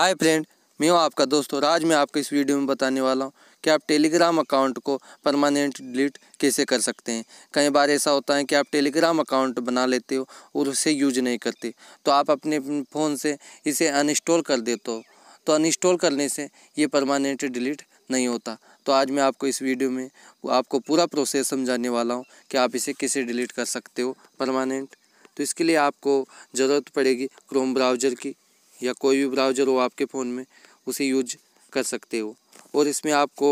hi friend मैं हूँ आपका दोस्त और आज मैं आपको इस वीडियो में बताने वाला हूँ कि आप टेलीग्राम अकाउंट को परमानेंट डिलीट कैसे कर सकते हैं कई बार ऐसा होता है कि आप टेलीग्राम अकाउंट बना लेते हो और उसे यूज नहीं करते तो आप अपने फ़ोन से इसे अनइंस्टॉल कर देते हो तो अनइंस्टॉल करने से ये परमानेंट डिलीट नहीं होता तो आज मैं आपको इस वीडियो में आपको पूरा प्रोसेस समझाने वाला हूँ कि आप इसे कैसे डिलीट कर सकते हो परमानेंट तो इसके लिए आपको ज़रूरत पड़ेगी क्रोम ब्राउज़र की या कोई भी ब्राउज़र हो आपके फ़ोन में उसे यूज कर सकते हो और इसमें आपको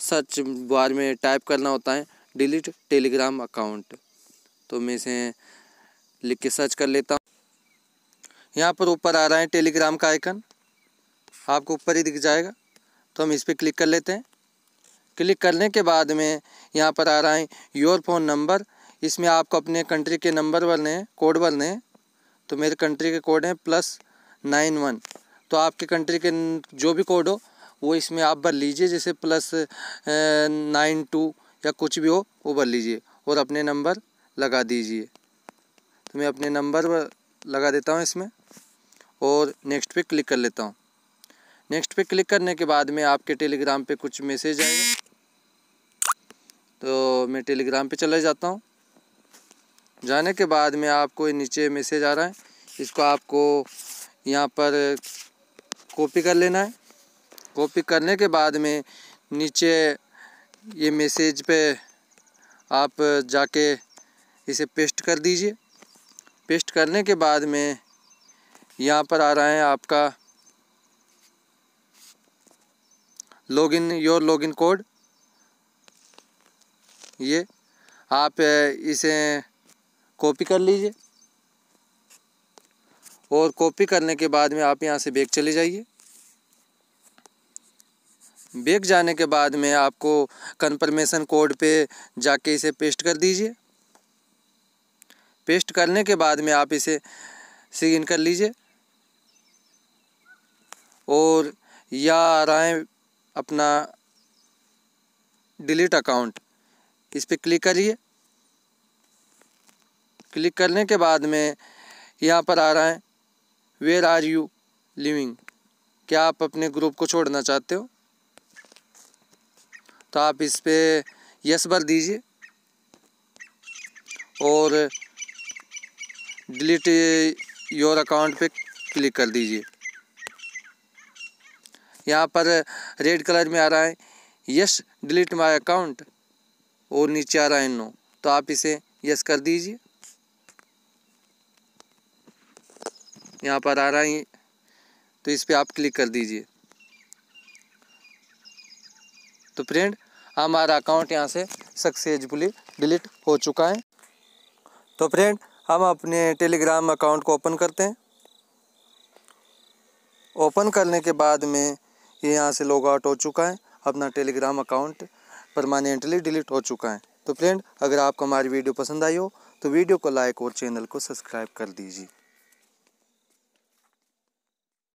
सर्च बार में टाइप करना होता है डिलीट टेलीग्राम अकाउंट तो मैं इसे लिख के सर्च कर लेता हूँ यहाँ पर ऊपर आ रहा है टेलीग्राम का आइकन आपको ऊपर ही दिख जाएगा तो हम इस पर क्लिक कर लेते हैं क्लिक करने के बाद में यहाँ पर आ रहा है योर फोन नंबर इसमें आपको अपने कंट्री के नंबर भरने हैं कोड भरने हैं तो मेरे कंट्री के कोड हैं प्लस नाइन वन तो आपके कंट्री के जो भी कोड हो वो इसमें आप भर लीजिए जैसे प्लस नाइन टू या कुछ भी हो वो भर लीजिए और अपने नंबर लगा दीजिए तो मैं अपने नंबर लगा देता हूँ इसमें और नेक्स्ट पे क्लिक कर लेता हूँ नेक्स्ट पे क्लिक करने के बाद में आपके टेलीग्राम पे कुछ मैसेज आएगा तो मैं टेलीग्राम पे चला जाता हूँ जाने के बाद में आपको नीचे मैसेज आ रहा है इसको आपको यहाँ पर कॉपी कर लेना है कॉपी करने के बाद में नीचे ये मैसेज पे आप जाके इसे पेस्ट कर दीजिए पेस्ट करने के बाद में यहाँ पर आ रहा है आपका लॉगिन योर लॉगिन कोड ये आप इसे कॉपी कर लीजिए और कॉपी करने के बाद में आप यहाँ से बैग चले जाइए बैग जाने के बाद में आपको कन्फर्मेशन कोड पे जाके इसे पेस्ट कर दीजिए पेस्ट करने के बाद में आप इसे सिग कर लीजिए और या आ रहा है अपना डिलीट अकाउंट इस पर क्लिक करिए क्लिक करने के बाद में यहाँ पर आ रहा है वेयर आर यू लिविंग क्या आप अपने ग्रुप को छोड़ना चाहते हो तो आप इस पर यस भर दीजिए और डिलीट योर अकाउंट पे क्लिक कर दीजिए यहाँ पर रेड कलर में आ रहा है यस डिलीट माय अकाउंट और नीचे आ रहा है नो तो आप इसे यस कर दीजिए यहाँ पर आ रहा है तो इस पर आप क्लिक कर दीजिए तो फ्रेंड हमारा अकाउंट यहाँ से सक्सेसफुली डिलीट हो चुका है तो फ्रेंड हम अपने टेलीग्राम अकाउंट को ओपन करते हैं ओपन करने के बाद में ये यहाँ से लॉग आउट हो चुका है अपना टेलीग्राम अकाउंट परमानेंटली डिलीट हो चुका है तो फ्रेंड अगर आपको हमारी वीडियो पसंद आई हो तो वीडियो को लाइक और चैनल को सब्सक्राइब कर दीजिए